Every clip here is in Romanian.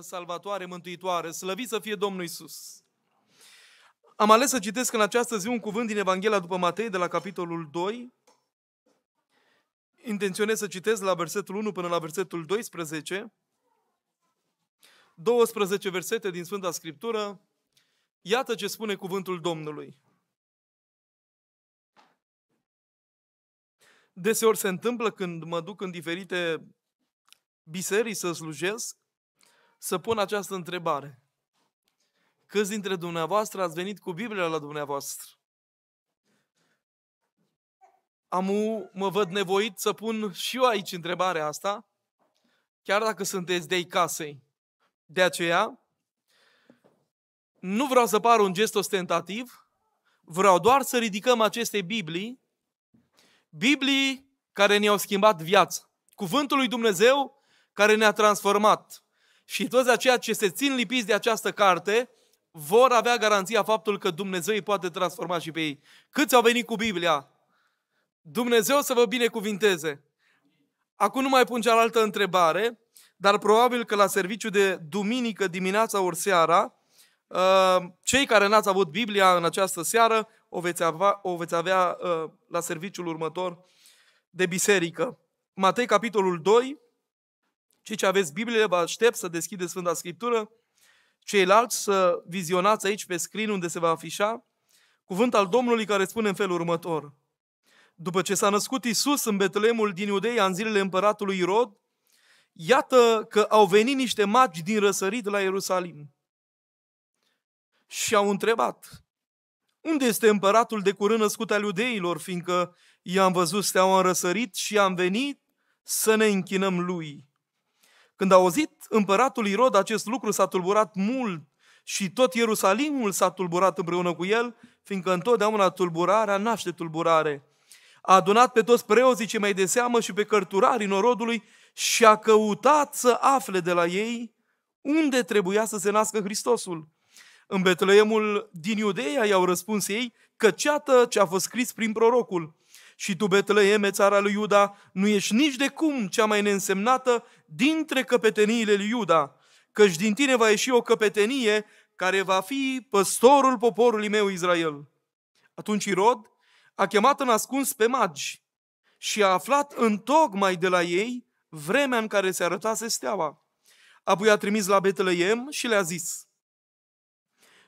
salvatoare, mântuitoare, slăvit să fie Domnul Isus. Am ales să citesc în această zi un cuvânt din Evanghelia după Matei, de la capitolul 2. Intenționez să citesc la versetul 1 până la versetul 12. 12 versete din Sfânta Scriptură. Iată ce spune cuvântul Domnului. Deseori se întâmplă când mă duc în diferite biserii să slujesc, să pun această întrebare. Câți dintre dumneavoastră ați venit cu Biblia la dumneavoastră? Amu, mă văd nevoit să pun și eu aici întrebarea asta, chiar dacă sunteți de casei. De aceea, nu vreau să par un gest ostentativ, vreau doar să ridicăm aceste Biblii, Biblii care ne-au schimbat viața, Cuvântul lui Dumnezeu care ne-a transformat, și toți aceia ce se țin lipiți de această carte vor avea garanția faptul că Dumnezeu îi poate transforma și pe ei. Câți au venit cu Biblia? Dumnezeu să vă binecuvinteze! Acum nu mai pun cealaltă întrebare, dar probabil că la serviciu de duminică dimineața ori seara, uh, cei care n-ați avut Biblia în această seară o veți avea, o veți avea uh, la serviciul următor de biserică. Matei capitolul 2, cei ce aveți Biblie, vă aștept să deschideți Sfânta Scriptură. Ceilalți să vizionați aici pe screen unde se va afișa cuvânt al Domnului care spune în felul următor. După ce s-a născut Isus în Betlemul din Iudeia în zilele împăratului Irod, iată că au venit niște magi din răsărit la Ierusalim. Și au întrebat, unde este împăratul de curând născut al iudeilor, fiindcă i-am văzut steaua în răsărit și am venit să ne închinăm lui? Când a auzit împăratul Irod acest lucru, s-a tulburat mult și tot Ierusalimul s-a tulburat împreună cu el, fiindcă întotdeauna tulburarea naște tulburare. A adunat pe toți preoții ce mai de seamă și pe cărturarii norodului și a căutat să afle de la ei unde trebuia să se nască Hristosul. În Betleemul din Iudeia i-au răspuns ei că ceată ce a fost scris prin prorocul. Și tu, Betleeme, țara lui Iuda, nu ești nici de cum cea mai neînsemnată dintre căpeteniile lui Iuda, căci din tine va ieși o căpetenie care va fi păstorul poporului meu Israel. Atunci Irod a chemat în ascuns pe magi și a aflat în tocmai de la ei vremea în care se arătase steaua. Apoi a trimis la Betleem și le-a zis,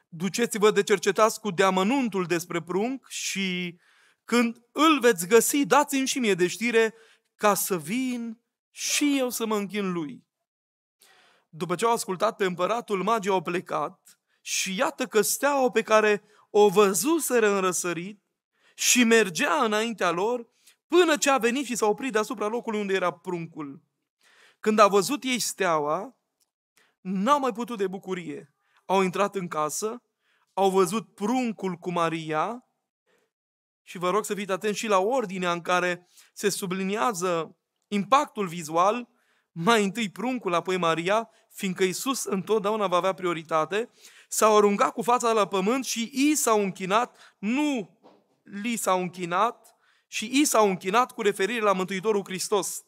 Duceți-vă de cercetați cu deamănuntul despre prunc și când îl veți găsi, dați-mi și mie de știre ca să vin și eu să mă închin lui. După ce au ascultat pe împăratul, magii au plecat și iată că steaua pe care o văzuseră în răsărit și mergea înaintea lor până ce a venit și s-a oprit deasupra locului unde era pruncul. Când a văzut ei steaua, n-au mai putut de bucurie. Au intrat în casă, au văzut pruncul cu Maria, și vă rog să fiți atenți și la ordinea în care se subliniază impactul vizual, mai întâi pruncul, apoi Maria, fiindcă Isus întotdeauna va avea prioritate, s-au aruncat cu fața la pământ și i s-au închinat, nu li s-au închinat, și i s-au închinat cu referire la Mântuitorul Hristos.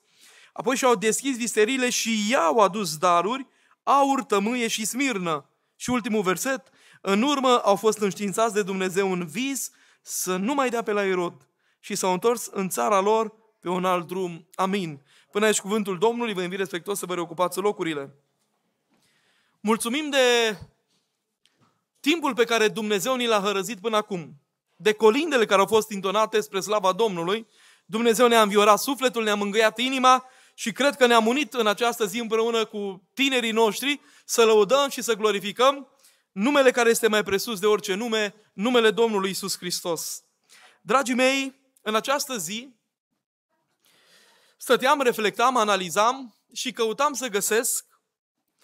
Apoi și-au deschis viserile și i-au adus daruri, aur, tămâie și smirnă. Și ultimul verset, în urmă au fost înștiințați de Dumnezeu în vis să nu mai dea pe la Irod și s-au întors în țara lor pe un alt drum. Amin. Până aici cuvântul Domnului, vă invit respectuos să vă reocupați locurile. Mulțumim de timpul pe care Dumnezeu ni l-a hărăzit până acum, de colindele care au fost intonate spre slava Domnului, Dumnezeu ne-a înviorat sufletul, ne-a mângâiat inima și cred că ne-am unit în această zi împreună cu tinerii noștri să lăudăm și să glorificăm numele care este mai presus de orice nume, numele Domnului Isus Hristos. Dragii mei, în această zi stăteam, reflectam, analizam și căutam să găsesc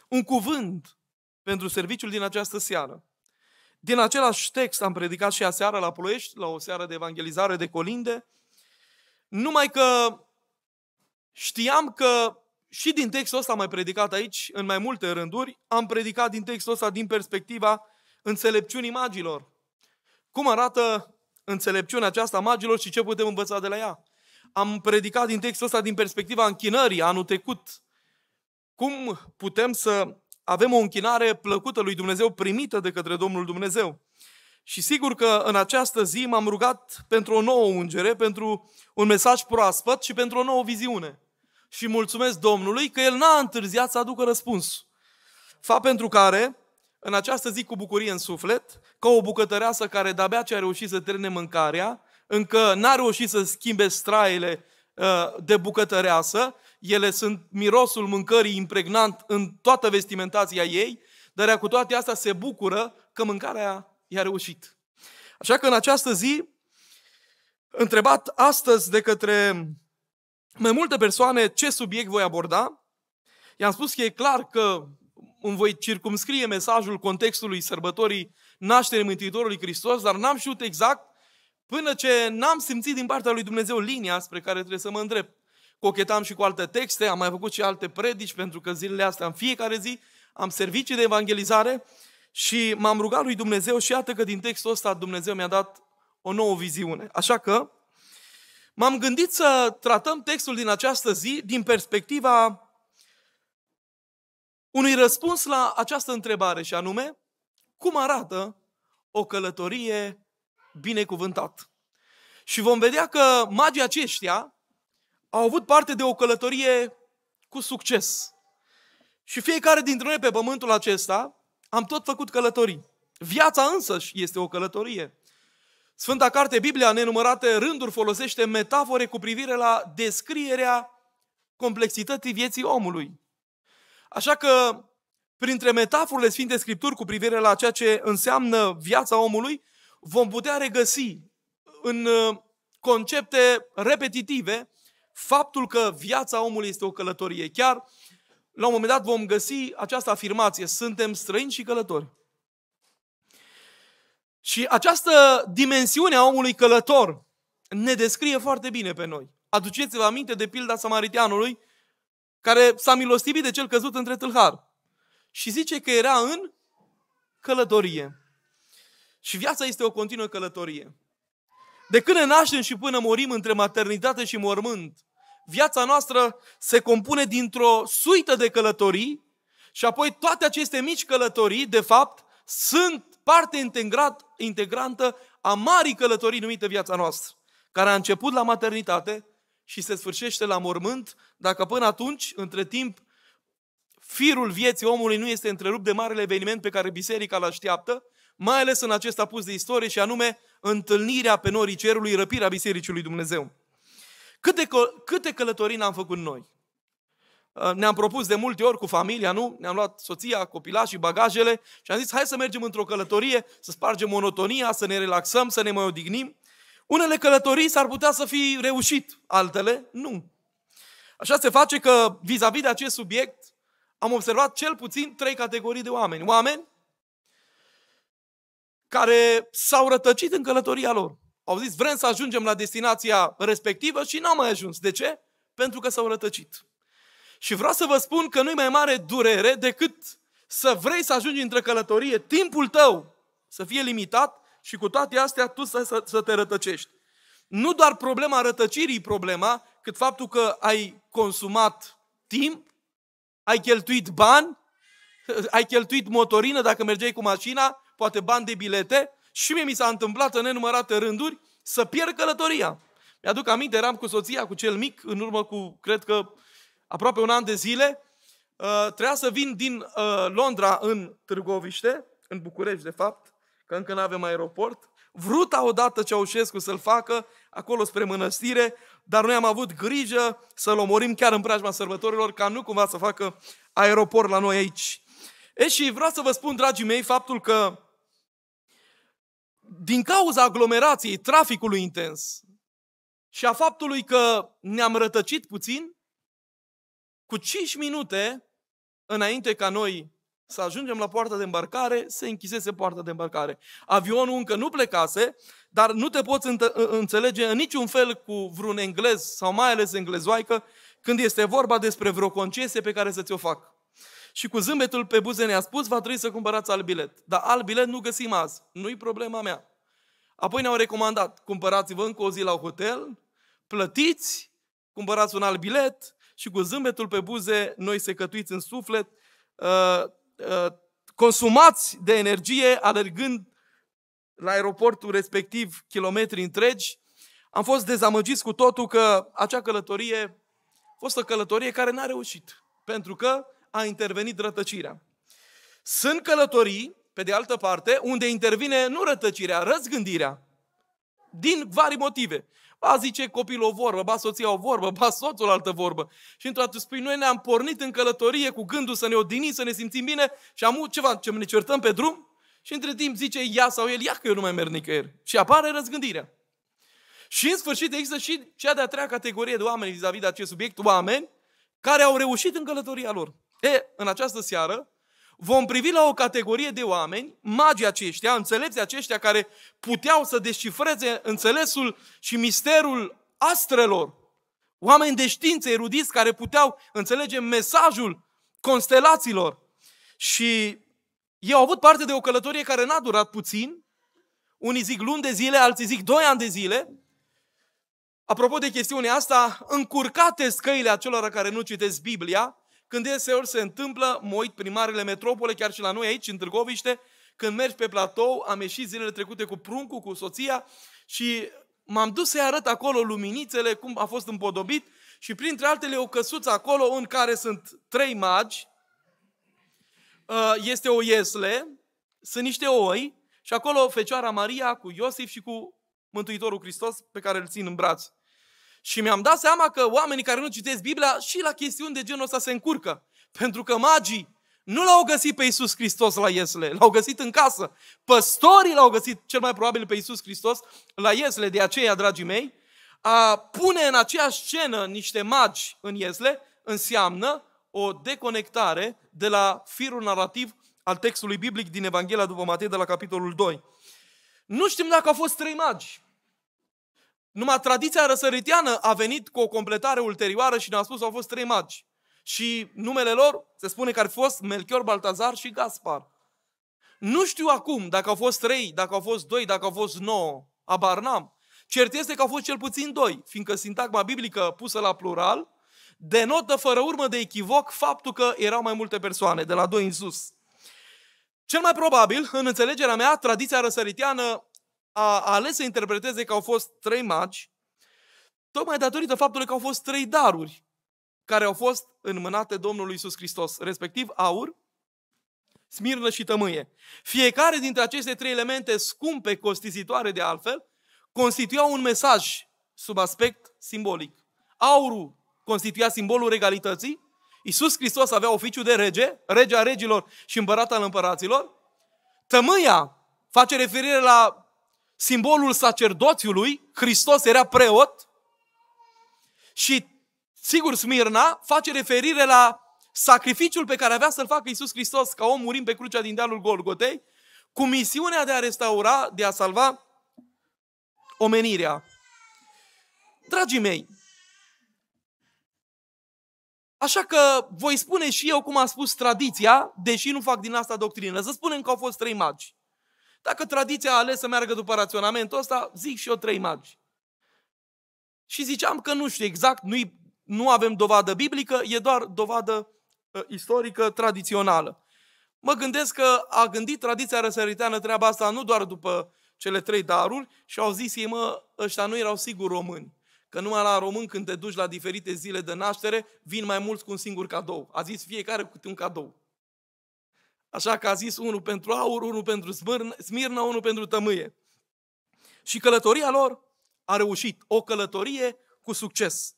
un cuvânt pentru serviciul din această seară. Din același text am predicat și aseară la Ploiești, la o seară de evangelizare de colinde, numai că știam că și din textul ăsta am mai predicat aici, în mai multe rânduri, am predicat din textul ăsta din perspectiva înțelepciunii magilor. Cum arată înțelepciunea aceasta a magilor și ce putem învăța de la ea? Am predicat din textul ăsta din perspectiva închinării anul trecut. Cum putem să avem o închinare plăcută lui Dumnezeu, primită de către Domnul Dumnezeu? Și sigur că în această zi m-am rugat pentru o nouă ungere, pentru un mesaj proaspăt și pentru o nouă viziune și mulțumesc Domnului că El n-a întârziat să aducă răspuns. Fa pentru care, în această zi cu bucurie în suflet, ca o bucătăreasă care de-abia ce a reușit să termine mâncarea, încă n-a reușit să schimbe straile uh, de bucătăreasă, ele sunt mirosul mâncării impregnant în toată vestimentația ei, dar ea cu toate astea se bucură că mâncarea i-a reușit. Așa că în această zi, întrebat astăzi de către mai multe persoane ce subiect voi aborda. I-am spus că e clar că îmi voi circumscrie mesajul contextului sărbătorii nașterii Mântuitorului Hristos, dar n-am știut exact până ce n-am simțit din partea lui Dumnezeu linia spre care trebuie să mă îndrept. Cochetam și cu alte texte, am mai făcut și alte predici, pentru că zilele astea, în fiecare zi, am servicii de evangelizare și m-am rugat lui Dumnezeu și iată că din textul ăsta Dumnezeu mi-a dat o nouă viziune. Așa că m-am gândit să tratăm textul din această zi din perspectiva unui răspuns la această întrebare și anume, cum arată o călătorie binecuvântată? Și vom vedea că magii aceștia au avut parte de o călătorie cu succes. Și fiecare dintre noi pe pământul acesta am tot făcut călătorii. Viața însăși este o călătorie. Sfânta Carte Biblia, în nenumărate rânduri, folosește metafore cu privire la descrierea complexității vieții omului. Așa că, printre metaforele Sfinte Scripturi cu privire la ceea ce înseamnă viața omului, vom putea regăsi în uh, concepte repetitive faptul că viața omului este o călătorie. Chiar la un moment dat vom găsi această afirmație, suntem străini și călători. Și această dimensiune a omului călător ne descrie foarte bine pe noi. Aduceți-vă aminte de pilda samaritianului care s-a milostivit de cel căzut între tâlhar. Și zice că era în călătorie. Și viața este o continuă călătorie. De când ne naștem și până morim între maternitate și mormânt, viața noastră se compune dintr-o suită de călătorii și apoi toate aceste mici călătorii, de fapt, sunt parte integrat, integrantă a marii călătorii numite viața noastră, care a început la maternitate și se sfârșește la mormânt, dacă până atunci, între timp, firul vieții omului nu este întrerupt de marele eveniment pe care biserica îl așteaptă, mai ales în acest apus de istorie și anume întâlnirea pe norii cerului, răpirea Bisericii lui Dumnezeu. Câte, câte călătorii n-am făcut noi? Uh, ne-am propus de multe ori cu familia, nu? Ne-am luat soția, și bagajele și am zis, hai să mergem într-o călătorie, să spargem monotonia, să ne relaxăm, să ne mai odihnim. Unele călătorii s-ar putea să fi reușit, altele nu. Așa se face că vis-a-vis de acest subiect am observat cel puțin trei categorii de oameni. Oameni care s-au rătăcit în călătoria lor. Au zis, vrem să ajungem la destinația respectivă și n-au mai ajuns. De ce? Pentru că s-au rătăcit. Și vreau să vă spun că nu-i mai mare durere decât să vrei să ajungi într-o călătorie, timpul tău să fie limitat și cu toate astea tu să, să, să te rătăcești. Nu doar problema rătăcirii problema, cât faptul că ai consumat timp, ai cheltuit bani, ai cheltuit motorină dacă mergeai cu mașina, poate bani de bilete și mie mi s-a întâmplat în nenumărate rânduri să pierd călătoria. Mi-aduc aminte, eram cu soția, cu cel mic, în urmă cu, cred că, aproape un an de zile, uh, trebuia să vin din uh, Londra în Târgoviște, în București de fapt, că încă nu avem aeroport. Vruta odată Ceaușescu să-l facă acolo spre mănăstire, dar noi am avut grijă să-l omorim chiar în preajma sărbătorilor, ca nu cumva să facă aeroport la noi aici. E și vreau să vă spun, dragii mei, faptul că din cauza aglomerației, traficului intens și a faptului că ne-am rătăcit puțin, cu 5 minute înainte ca noi să ajungem la poarta de îmbarcare, se închisese poarta de îmbarcare. Avionul încă nu plecase, dar nu te poți înțelege în niciun fel cu vreun englez sau mai ales englezoaică când este vorba despre vreo concesie pe care să ți-o fac. Și cu zâmbetul pe buze ne-a spus, va trebui să cumpărați alt bilet. Dar alt bilet nu găsim azi, nu-i problema mea. Apoi ne-au recomandat, cumpărați-vă încă o zi la hotel, plătiți, cumpărați un alt bilet, și cu zâmbetul pe buze, noi secătuiți în suflet, uh, uh, consumați de energie, alergând la aeroportul respectiv kilometri întregi, am fost dezamăgiți cu totul că acea călătorie a fost o călătorie care n-a reușit, pentru că a intervenit rătăcirea. Sunt călătorii, pe de altă parte, unde intervine nu rătăcirea, răzgândirea, din vari motive. A zice copilul o vorbă, ba soția o vorbă, ba soțul altă vorbă. Și într-o dată spui, noi ne-am pornit în călătorie cu gândul să ne odinim, să ne simțim bine și am ceva, ce ne certăm pe drum și între timp zice ea sau el, ia că eu nu mai merg nicăieri. Și apare răzgândirea. Și în sfârșit există și cea de-a treia categorie de oameni vis-a-vis de acest subiect, oameni care au reușit în călătoria lor. E, în această seară, vom privi la o categorie de oameni, magii aceștia, înțelepții aceștia care puteau să descifreze înțelesul și misterul astrelor, oameni de știință, erudiți, care puteau înțelege mesajul constelațiilor. Și ei au avut parte de o călătorie care n-a durat puțin, unii zic luni de zile, alții zic doi ani de zile. Apropo de chestiunea asta, încurcate scăile acelora care nu citesc Biblia, când deseori se întâmplă, mă uit prin marele metropole, chiar și la noi aici, în Târgoviște, când mergi pe platou, am ieșit zilele trecute cu pruncul, cu soția și m-am dus să-i arăt acolo luminițele, cum a fost împodobit și printre altele o căsuță acolo în care sunt trei magi, uh, este o iesle, sunt niște oi și acolo Fecioara Maria cu Iosif și cu Mântuitorul Hristos pe care îl țin în braț. Și mi-am dat seama că oamenii care nu citesc Biblia și la chestiuni de genul ăsta se încurcă. Pentru că magii nu l-au găsit pe Iisus Hristos la Iesle, l-au găsit în casă. Păstorii l-au găsit cel mai probabil pe Iisus Hristos la Iesle. De aceea, dragii mei, a pune în aceeași scenă niște magi în Iesle înseamnă o deconectare de la firul narrativ al textului biblic din Evanghelia după Matei de la capitolul 2. Nu știm dacă au fost trei magi. Numai tradiția răsăritiană a venit cu o completare ulterioară și ne-a spus că au fost trei magi. Și numele lor se spune că ar fi fost Melchior, Baltazar și Gaspar. Nu știu acum dacă au fost trei, dacă au fost doi, dacă au fost nouă, abar n-am. Cert este că au fost cel puțin doi, fiindcă sintagma biblică pusă la plural denotă fără urmă de echivoc faptul că erau mai multe persoane, de la doi în sus. Cel mai probabil, în înțelegerea mea, tradiția răsăritiană a, ales să interpreteze că au fost trei magi, tocmai datorită faptului că au fost trei daruri care au fost înmânate Domnului Isus Hristos, respectiv aur, smirnă și tămâie. Fiecare dintre aceste trei elemente scumpe, costisitoare de altfel, constituiau un mesaj sub aspect simbolic. Aurul constituia simbolul regalității, Iisus Hristos avea oficiu de rege, rege regilor și împărat al împăraților. Tămâia face referire la simbolul sacerdoțiului, Hristos era preot și, sigur, Smirna face referire la sacrificiul pe care avea să-l facă Iisus Hristos ca om murim pe crucea din dealul Golgotei, cu misiunea de a restaura, de a salva omenirea. Dragii mei, Așa că voi spune și eu cum a spus tradiția, deși nu fac din asta doctrină. Să spunem că au fost trei magi. Dacă tradiția a ales să meargă după raționamentul ăsta, zic și eu trei magi. Și ziceam că nu știu exact, nu nu avem dovadă biblică, e doar dovadă uh, istorică, tradițională. Mă gândesc că a gândit tradiția răsăriteană treaba asta nu doar după cele trei daruri și au zis ei, mă, ăștia nu erau sigur români. Că numai la român, când te duci la diferite zile de naștere, vin mai mulți cu un singur cadou. A zis fiecare cu un cadou. Așa că a zis unul pentru aur, unul pentru smirnă, unul pentru tămâie. Și călătoria lor a reușit. O călătorie cu succes.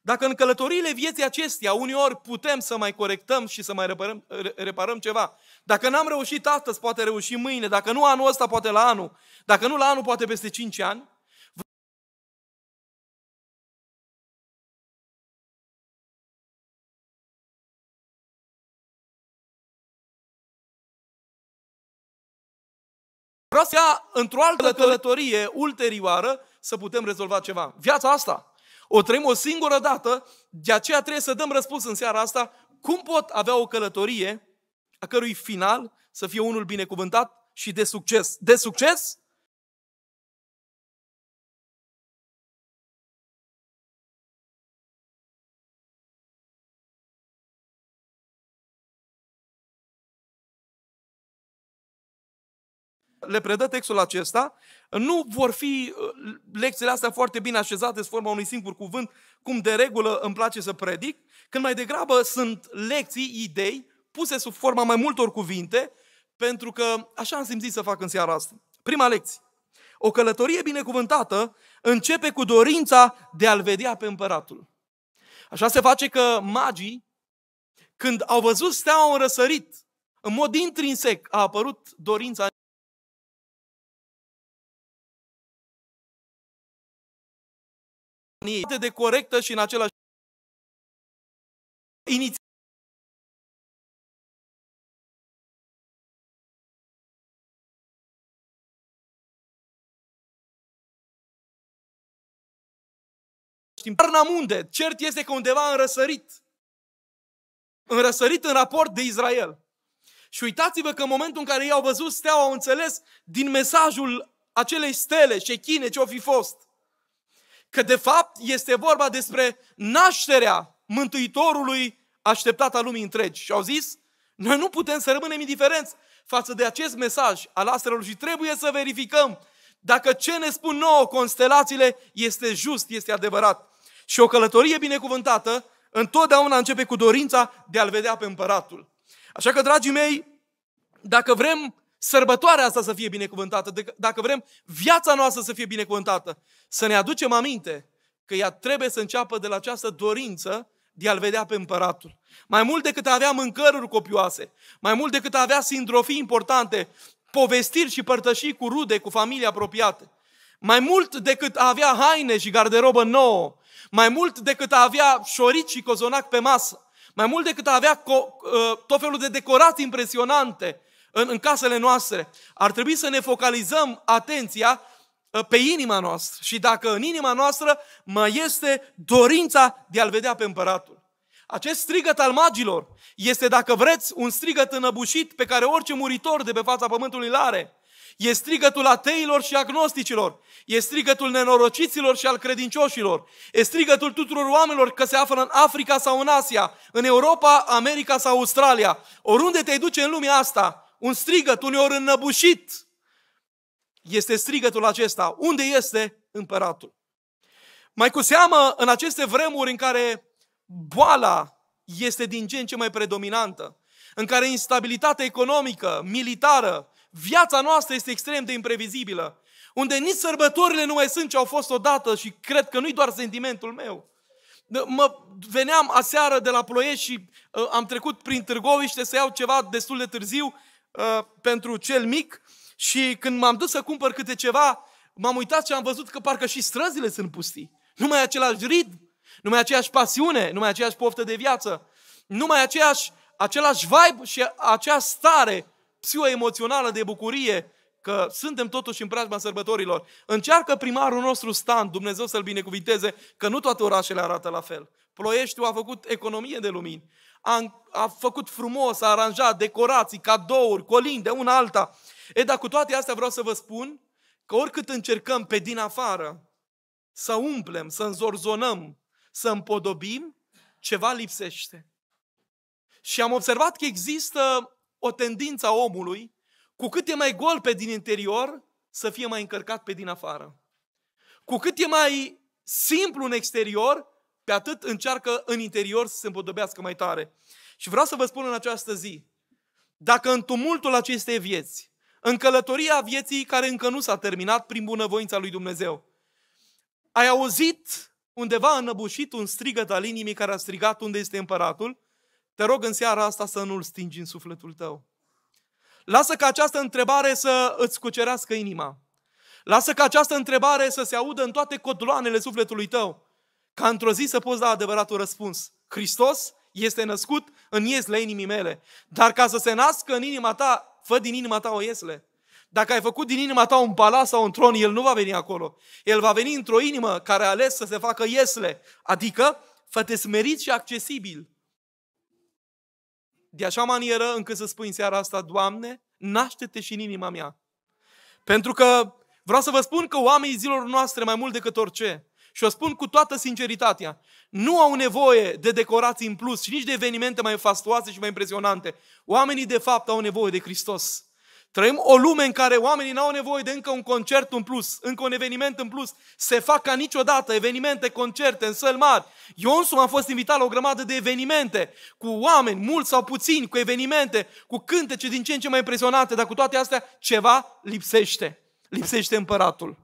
Dacă în călătoriile vieții acesteia uneori putem să mai corectăm și să mai reparăm, reparăm ceva, dacă n-am reușit astăzi, poate reuși mâine, dacă nu anul ăsta, poate la anul, dacă nu la anul, poate peste 5 ani, Vreau să ia într-o altă călătorie ulterioară să putem rezolva ceva. Viața asta o trăim o singură dată, de aceea trebuie să dăm răspuns în seara asta cum pot avea o călătorie a cărui final să fie unul binecuvântat și de succes. De succes le predă textul acesta, nu vor fi uh, lecțiile astea foarte bine așezate sub forma unui singur cuvânt, cum de regulă îmi place să predic, când mai degrabă sunt lecții, idei, puse sub forma mai multor cuvinte, pentru că așa am simțit să fac în seara asta. Prima lecție. O călătorie binecuvântată începe cu dorința de a-L vedea pe împăratul. Așa se face că magii, când au văzut steaua în răsărit, în mod intrinsec a apărut dorința etnie, atât de corectă și în același inițial. Barnamunde, cert este că undeva în răsărit. În răsărit în raport de Israel. Și uitați-vă că în momentul în care ei au văzut steaua, au înțeles din mesajul acelei stele, șechine, ce-o fi fost, că de fapt este vorba despre nașterea Mântuitorului așteptat al lumii întregi. Și au zis, noi nu putem să rămânem indiferenți față de acest mesaj al astrelor și trebuie să verificăm dacă ce ne spun nouă constelațiile este just, este adevărat. Și o călătorie binecuvântată întotdeauna începe cu dorința de a-L vedea pe împăratul. Așa că, dragii mei, dacă vrem sărbătoarea asta să fie binecuvântată, dacă vrem viața noastră să fie binecuvântată, să ne aducem aminte că ea trebuie să înceapă de la această dorință de a-L vedea pe împăratul. Mai mult decât avea mâncăruri copioase, mai mult decât avea sindrofii importante, povestiri și părtășii cu rude, cu familii apropiate, mai mult decât avea haine și garderobă nouă, mai mult decât avea șorici și cozonac pe masă, mai mult decât avea co- ă, tot felul de decorații impresionante în, în casele noastre, ar trebui să ne focalizăm atenția Ă, pe inima noastră și dacă în inima noastră mai este dorința de a-L vedea pe împăratul. Acest strigăt al magilor este, dacă vreți, un strigăt înăbușit pe care orice muritor de pe fața pământului îl are. E strigătul ateilor și agnosticilor. E strigătul nenorociților și al credincioșilor. E strigătul tuturor oamenilor că se află în Africa sau în Asia, în Europa, America sau Australia. Oriunde te duce în lumea asta, un strigăt uneori înnăbușit, este strigătul acesta. Unde este împăratul? Mai cu seamă în aceste vremuri în care boala este din ce în ce mai predominantă, în care instabilitatea economică, militară, viața noastră este extrem de imprevizibilă, unde nici sărbătorile nu mai sunt ce au fost odată și cred că nu-i doar sentimentul meu. Mă veneam aseară de la Ploiești și uh, am trecut prin Târgoviște să iau ceva destul de târziu uh, pentru cel mic și când m-am dus să cumpăr câte ceva, m-am uitat și am văzut că parcă și străzile sunt pustii. Nu mai același rid, nu mai aceeași pasiune, nu mai aceeași poftă de viață, nu mai aceeași, același vibe și acea stare psihoemoțională de bucurie că suntem totuși în preajma sărbătorilor. Încearcă primarul nostru stand, Dumnezeu să-l binecuvinteze, că nu toate orașele arată la fel. Ploieștiu a făcut economie de lumini, a, a făcut frumos, a aranjat decorații, cadouri, colinde, una alta. E, dar cu toate astea vreau să vă spun că oricât încercăm pe din afară să umplem, să înzorzonăm, să împodobim, ceva lipsește. Și am observat că există o tendință a omului, cu cât e mai gol pe din interior, să fie mai încărcat pe din afară. Cu cât e mai simplu în exterior, pe atât încearcă în interior să se împodobească mai tare. Și vreau să vă spun în această zi, dacă în tumultul acestei vieți în călătoria vieții care încă nu s-a terminat prin bunăvoința lui Dumnezeu. Ai auzit undeva înăbușit un strigăt al inimii care a strigat unde este împăratul? Te rog în seara asta să nu-l stingi în sufletul tău. Lasă ca această întrebare să îți cucerească inima. Lasă ca această întrebare să se audă în toate codloanele sufletului tău, ca într-o zi să poți da adevăratul răspuns. Hristos este născut în iezle inimii mele. Dar ca să se nască în inima ta Fă din inima ta o iesle. Dacă ai făcut din inima ta un palat sau un tron, el nu va veni acolo. El va veni într-o inimă care a ales să se facă iesle. Adică, fă-te smerit și accesibil. De așa manieră încât să spui în seara asta, Doamne, naște-te și în inima mea. Pentru că vreau să vă spun că oamenii zilor noastre, mai mult decât orice, și o spun cu toată sinceritatea. Nu au nevoie de decorații în plus și nici de evenimente mai fastoase și mai impresionante. Oamenii, de fapt, au nevoie de Hristos. Trăim o lume în care oamenii n-au nevoie de încă un concert în plus, încă un eveniment în plus. Se fac ca niciodată evenimente, concerte în săl mari. Eu însumi am fost invitat la o grămadă de evenimente, cu oameni, mulți sau puțini, cu evenimente, cu cântece din ce în ce mai impresionate. dar cu toate astea ceva lipsește. Lipsește împăratul.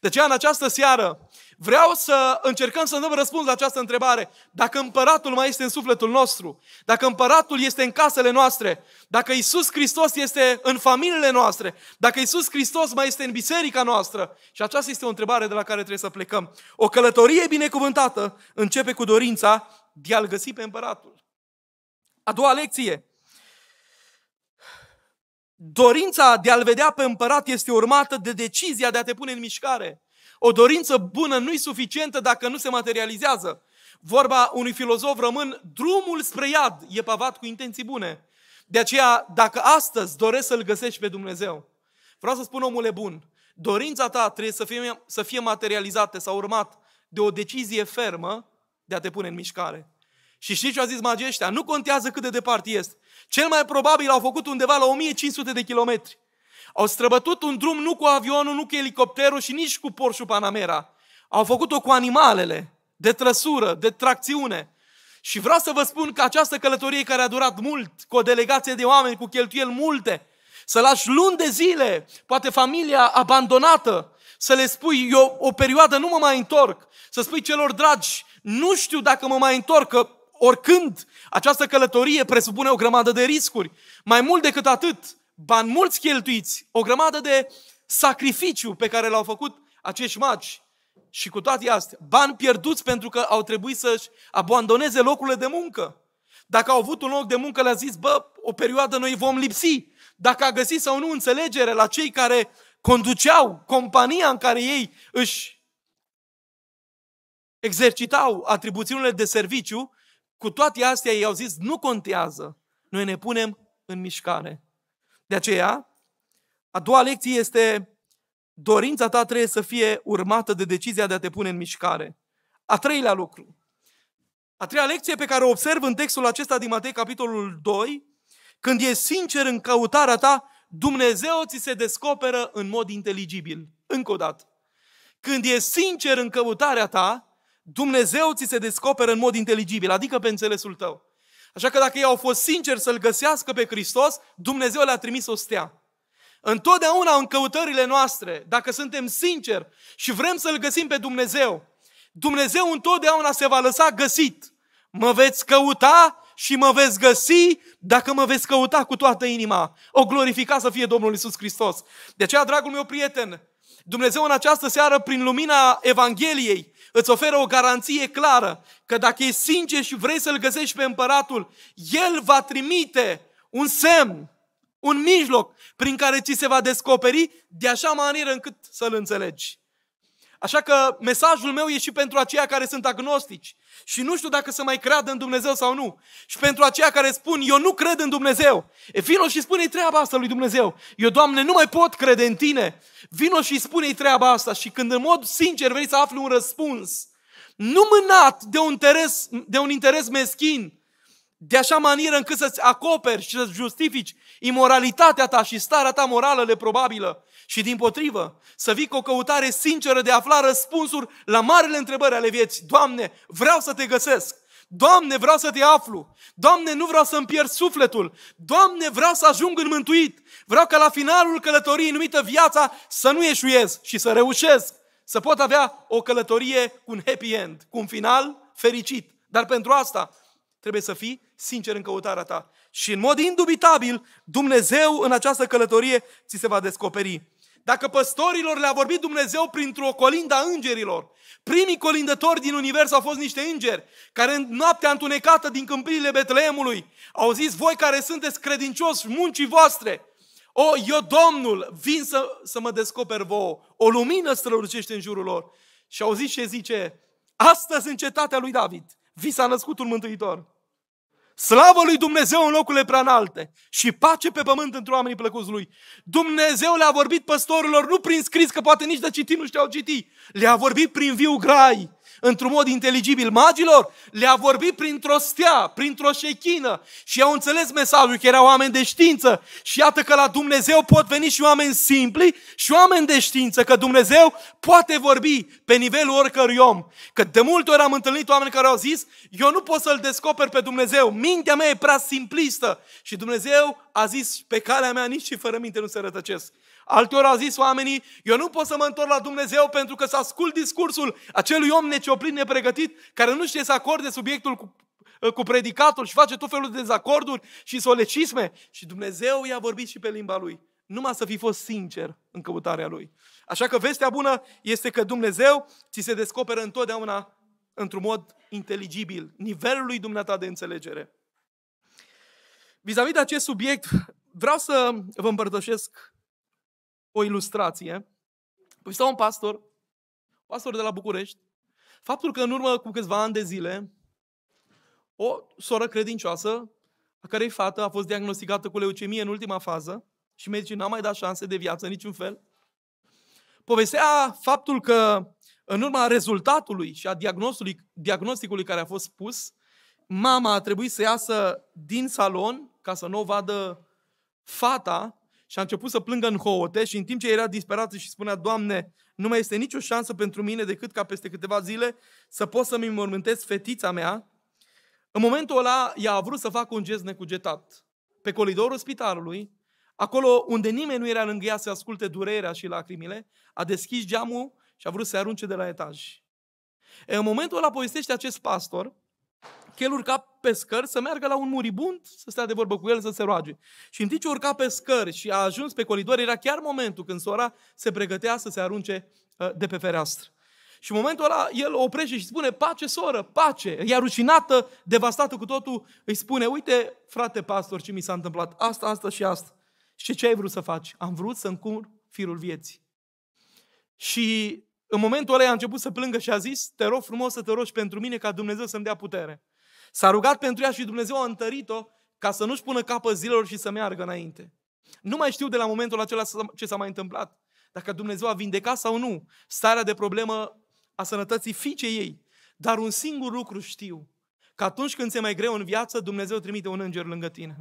De aceea, în această seară, vreau să încercăm să dăm răspuns la această întrebare. Dacă împăratul mai este în sufletul nostru, dacă împăratul este în casele noastre, dacă Isus Hristos este în familiile noastre, dacă Isus Hristos mai este în biserica noastră. Și aceasta este o întrebare de la care trebuie să plecăm. O călătorie binecuvântată începe cu dorința de a-L găsi pe împăratul. A doua lecție, Dorința de a-L vedea pe împărat este urmată de decizia de a te pune în mișcare. O dorință bună nu-i suficientă dacă nu se materializează. Vorba unui filozof rămân, drumul spre iad e pavat cu intenții bune. De aceea, dacă astăzi doresc să-L găsești pe Dumnezeu, vreau să spun omule bun, dorința ta trebuie să fie, să fie materializată sau urmat de o decizie fermă de a te pune în mișcare. Și știți ce au zis magii ăștia? Nu contează cât de departe este. Cel mai probabil au făcut undeva la 1500 de kilometri. Au străbătut un drum nu cu avionul, nu cu elicopterul și nici cu Porsche Panamera. Au făcut-o cu animalele, de trăsură, de tracțiune. Și vreau să vă spun că această călătorie care a durat mult, cu o delegație de oameni, cu cheltuieli multe, să lași luni de zile, poate familia abandonată, să le spui, eu o perioadă nu mă mai întorc, să spui celor dragi, nu știu dacă mă mai întorc, că oricând. Această călătorie presupune o grămadă de riscuri. Mai mult decât atât, bani mulți cheltuiți, o grămadă de sacrificiu pe care l-au făcut acești magi. Și cu toate astea, bani pierduți pentru că au trebuit să-și abandoneze locurile de muncă. Dacă au avut un loc de muncă, le-a zis, bă, o perioadă noi vom lipsi. Dacă a găsit sau nu înțelegere la cei care conduceau compania în care ei își exercitau atribuțiunile de serviciu, cu toate astea ei au zis, nu contează, noi ne punem în mișcare. De aceea, a doua lecție este, dorința ta trebuie să fie urmată de decizia de a te pune în mișcare. A treilea lucru, a treia lecție pe care o observ în textul acesta din Matei, capitolul 2, când e sincer în căutarea ta, Dumnezeu ți se descoperă în mod inteligibil. Încă o dată. Când e sincer în căutarea ta, Dumnezeu ți se descoperă în mod inteligibil, adică pe înțelesul tău. Așa că dacă ei au fost sinceri să-L găsească pe Hristos, Dumnezeu le-a trimis o stea. Întotdeauna în căutările noastre, dacă suntem sinceri și vrem să-L găsim pe Dumnezeu, Dumnezeu întotdeauna se va lăsa găsit. Mă veți căuta și mă veți găsi dacă mă veți căuta cu toată inima. O glorifica să fie Domnul Isus Hristos. De aceea, dragul meu prieten, Dumnezeu în această seară, prin lumina Evangheliei, îți oferă o garanție clară că dacă e sincer și vrei să-L găsești pe împăratul, El va trimite un semn, un mijloc prin care ți se va descoperi de așa manieră încât să-L înțelegi. Așa că mesajul meu e și pentru aceia care sunt agnostici și nu știu dacă să mai creadă în Dumnezeu sau nu. Și pentru aceia care spun, eu nu cred în Dumnezeu. E vino și spune-i treaba asta lui Dumnezeu. Eu, Doamne, nu mai pot crede în Tine. Vino și spune-i treaba asta și când în mod sincer vrei să afli un răspuns, nu mânat de un interes, de un interes meschin, de așa manieră încât să-ți acoperi și să-ți justifici imoralitatea ta și starea ta morală probabilă și din potrivă să vii cu o căutare sinceră de a afla răspunsuri la marele întrebări ale vieții. Doamne, vreau să te găsesc! Doamne, vreau să te aflu! Doamne, nu vreau să-mi pierd sufletul! Doamne, vreau să ajung în mântuit! Vreau ca la finalul călătoriei numită viața să nu eșuiez și să reușesc! Să pot avea o călătorie cu un happy end, cu un final fericit. Dar pentru asta trebuie să fii sincer în căutarea ta. Și în mod indubitabil, Dumnezeu în această călătorie ți se va descoperi. Dacă păstorilor le-a vorbit Dumnezeu printr-o colindă a îngerilor, primii colindători din univers au fost niște îngeri, care în noaptea întunecată din câmpiile Betleemului au zis, voi care sunteți credincioși muncii voastre, o, eu, Domnul, vin să, să mă descoper vouă. O lumină strălucește în jurul lor. Și au zis ce zice, astăzi în cetatea lui David, vi s-a născut un mântuitor. Slavă lui Dumnezeu în locurile prea și pace pe pământ într oamenii plăcuți lui. Dumnezeu le-a vorbit păstorilor nu prin scris, că poate nici de citit nu știau citi. Le-a vorbit prin viu grai, într-un mod inteligibil magilor, le-a vorbit printr-o stea, printr-o șechină și au înțeles mesajul că erau oameni de știință și iată că la Dumnezeu pot veni și oameni simpli și oameni de știință, că Dumnezeu poate vorbi pe nivelul oricărui om. Că de multe ori am întâlnit oameni care au zis, eu nu pot să-L descoper pe Dumnezeu, mintea mea e prea simplistă și Dumnezeu a zis, pe calea mea nici și fără minte nu se rătăcesc. Alteori au zis oamenii, eu nu pot să mă întorc la Dumnezeu pentru că să ascult discursul acelui om necioplit, nepregătit, care nu știe să acorde subiectul cu, cu predicatul și face tot felul de dezacorduri și solecisme. Și Dumnezeu i-a vorbit și pe limba lui. Numai să fi fost sincer în căutarea lui. Așa că vestea bună este că Dumnezeu ți se descoperă întotdeauna într-un mod inteligibil, nivelul lui dumneata de înțelegere. Vis-a-vis de acest subiect, vreau să vă împărtășesc o ilustrație. Păi stau un pastor, pastor de la București, faptul că în urmă cu câțiva ani de zile, o soră credincioasă, a cărei fată a fost diagnosticată cu leucemie în ultima fază și medicii n-au mai dat șanse de viață niciun fel, povestea faptul că în urma rezultatului și a diagnosticului, diagnosticului care a fost pus, mama a trebuit să iasă din salon ca să nu o vadă fata și a început să plângă în hoote și în timp ce era disperată și spunea, Doamne, nu mai este nicio șansă pentru mine decât ca peste câteva zile să pot să-mi mormântez fetița mea, în momentul ăla ea a vrut să facă un gest necugetat. Pe colidorul spitalului, acolo unde nimeni nu era lângă ea să asculte durerea și lacrimile, a deschis geamul și a vrut să arunce de la etaj. În momentul ăla povestește acest pastor că el urca pe scări să meargă la un muribund, să stea de vorbă cu el, să se roage. Și în timp ce urca pe scări și a ajuns pe coridor, era chiar momentul când sora se pregătea să se arunce uh, de pe fereastră. Și în momentul ăla el oprește și spune, pace, soră, pace. Ea rușinată, devastată cu totul, îi spune, uite, frate pastor, ce mi s-a întâmplat, asta, asta și asta. Și ce ai vrut să faci? Am vrut să încur firul vieții. Și în momentul ăla a început să plângă și a zis, te rog frumos să te rogi pentru mine ca Dumnezeu să-mi dea putere. S-a rugat pentru ea și Dumnezeu a întărit-o ca să nu-și pună capăt zilelor și să meargă înainte. Nu mai știu de la momentul acela ce s-a mai întâmplat. Dacă Dumnezeu a vindecat sau nu starea de problemă a sănătății fiicei ei. Dar un singur lucru știu. Că atunci când ți-e mai greu în viață, Dumnezeu trimite un înger lângă tine.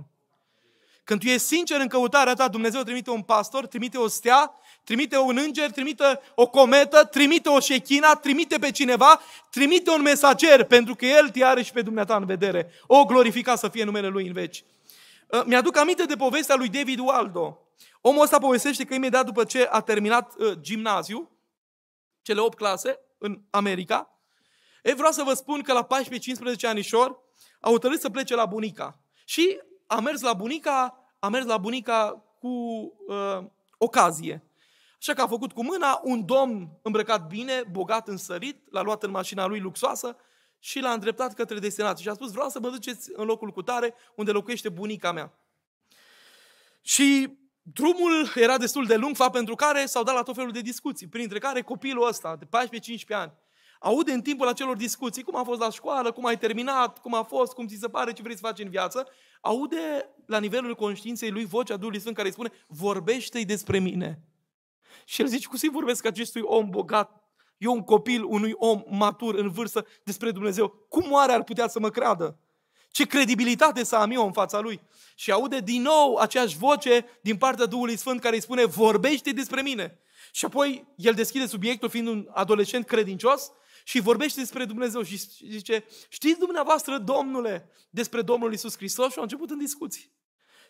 Când tu ești sincer în căutarea ta, Dumnezeu trimite un pastor, trimite o stea Trimite un înger, trimite o cometă, trimite o șechina, trimite pe cineva, trimite un mesager, pentru că El te are și pe dumneata în vedere. O, glorifica să fie numele Lui în veci. Ă, mi-aduc aminte de povestea lui David Waldo. Omul ăsta povestește că imediat după ce a terminat uh, gimnaziu, cele 8 clase în America, e, vreau să vă spun că la 14-15 anișor a hotărât să plece la bunica. Și a mers la bunica, a mers la bunica cu uh, ocazie. Așa că a făcut cu mâna un domn îmbrăcat bine, bogat însărit, l-a luat în mașina lui luxoasă și l-a îndreptat către destinație. Și a spus, vreau să mă duceți în locul cu tare unde locuiește bunica mea. Și drumul era destul de lung, fapt pentru care s-au dat la tot felul de discuții, printre care copilul ăsta de 14-15 ani aude în timpul acelor discuții cum a fost la școală, cum ai terminat, cum a fost, cum ți se pare, ce vrei să faci în viață, aude la nivelul conștiinței lui vocea Duhului Sfânt care îi spune vorbește-i despre mine. Și el zice, cum să-i vorbesc acestui om bogat, eu un copil unui om matur în vârstă despre Dumnezeu, cum oare ar putea să mă creadă? Ce credibilitate să am eu în fața lui? Și aude din nou aceeași voce din partea Duhului Sfânt care îi spune, vorbește despre mine. Și apoi el deschide subiectul fiind un adolescent credincios și vorbește despre Dumnezeu și zice, știți dumneavoastră, Domnule, despre Domnul Isus Hristos? Și a început în discuții.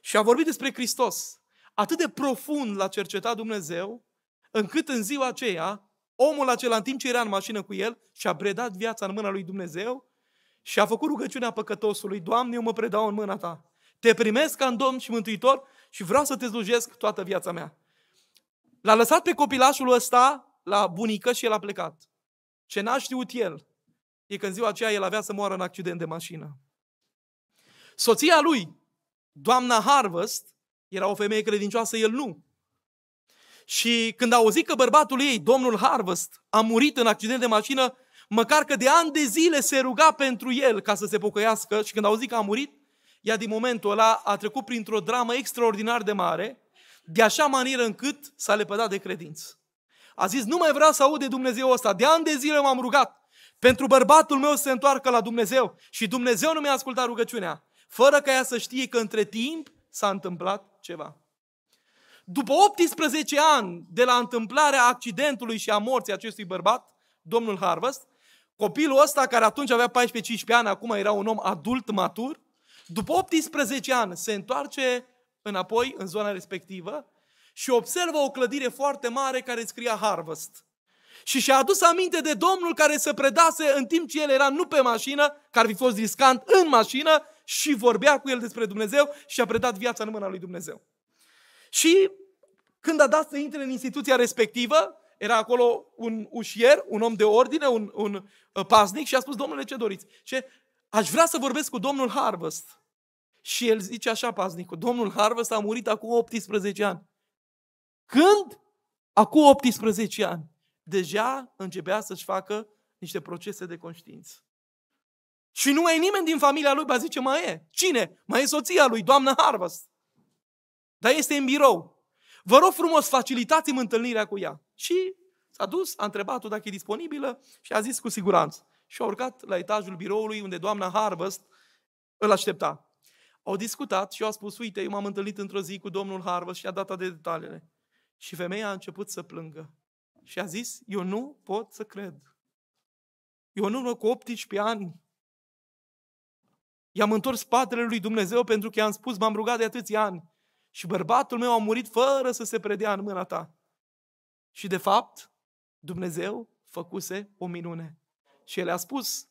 Și a vorbit despre Hristos. Atât de profund l-a cercetat Dumnezeu, încât în ziua aceea, omul acela, în timp ce era în mașină cu el, și-a predat viața în mâna lui Dumnezeu și a făcut rugăciunea păcătosului, Doamne, eu mă predau în mâna Ta. Te primesc ca în Domn și Mântuitor și vreau să te slujesc toată viața mea. L-a lăsat pe copilașul ăsta la bunică și el a plecat. Ce n-a știut el e că în ziua aceea el avea să moară în accident de mașină. Soția lui, doamna Harvest, era o femeie credincioasă, el nu. Și când a auzit că bărbatul ei, domnul Harvest, a murit în accident de mașină, măcar că de ani de zile se ruga pentru el ca să se pocăiască și când a auzit că a murit, ea din momentul ăla a trecut printr-o dramă extraordinar de mare, de așa manieră încât s-a lepădat de credință. A zis, nu mai vreau să aud de Dumnezeu ăsta, de ani de zile m-am rugat pentru bărbatul meu să se întoarcă la Dumnezeu și Dumnezeu nu mi-a ascultat rugăciunea, fără ca ea să știe că între timp s-a întâmplat ceva. După 18 ani de la întâmplarea accidentului și a morții acestui bărbat, domnul Harvest, copilul ăsta care atunci avea 14-15 ani, acum era un om adult matur, după 18 ani se întoarce înapoi în zona respectivă și observă o clădire foarte mare care scria Harvest. Și și-a adus aminte de Domnul care se predase în timp ce el era nu pe mașină, care ar fi fost riscant în mașină, și vorbea cu el despre Dumnezeu și a predat viața în mâna lui Dumnezeu. Și când a dat să intre în instituția respectivă, era acolo un ușier, un om de ordine, un, un uh, paznic și a spus, domnule, ce doriți? Și aș vrea să vorbesc cu domnul Harvest. Și el zice așa, paznicul, domnul Harvest a murit acum 18 ani. Când? Acum 18 ani. Deja începea să-și facă niște procese de conștiință. Și nu e nimeni din familia lui, ba zice, mai e. Cine? Mai e soția lui, doamna Harvest. Dar este în birou. Vă rog frumos, facilitați-mi întâlnirea cu ea. Și s-a dus, a întrebat-o dacă e disponibilă și a zis cu siguranță. Și a urcat la etajul biroului unde doamna Harvest îl aștepta. Au discutat și au a spus, uite, eu m-am întâlnit într-o zi cu domnul Harvest și a dat de detaliile. Și femeia a început să plângă. Și a zis, eu nu pot să cred. Eu în urmă cu 18 ani i-am întors spatele lui Dumnezeu pentru că i-am spus, m-am rugat de atâția ani și bărbatul meu a murit fără să se predea în mâna ta. Și de fapt, Dumnezeu făcuse o minune. Și el a spus,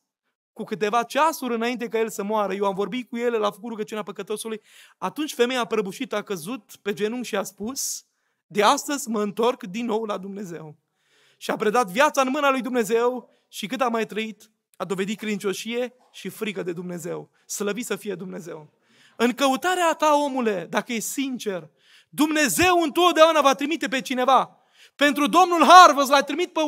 cu câteva ceasuri înainte ca el să moară, eu am vorbit cu el, l-a făcut rugăciunea păcătosului, atunci femeia a prăbușit, a căzut pe genunchi și a spus, de astăzi mă întorc din nou la Dumnezeu. Și a predat viața în mâna lui Dumnezeu și cât a mai trăit, a dovedit crincioșie și frică de Dumnezeu. Slăvi să fie Dumnezeu! În căutarea ta, omule, dacă e sincer, Dumnezeu întotdeauna va trimite pe cineva. Pentru domnul Harvest l-a, trimis pe,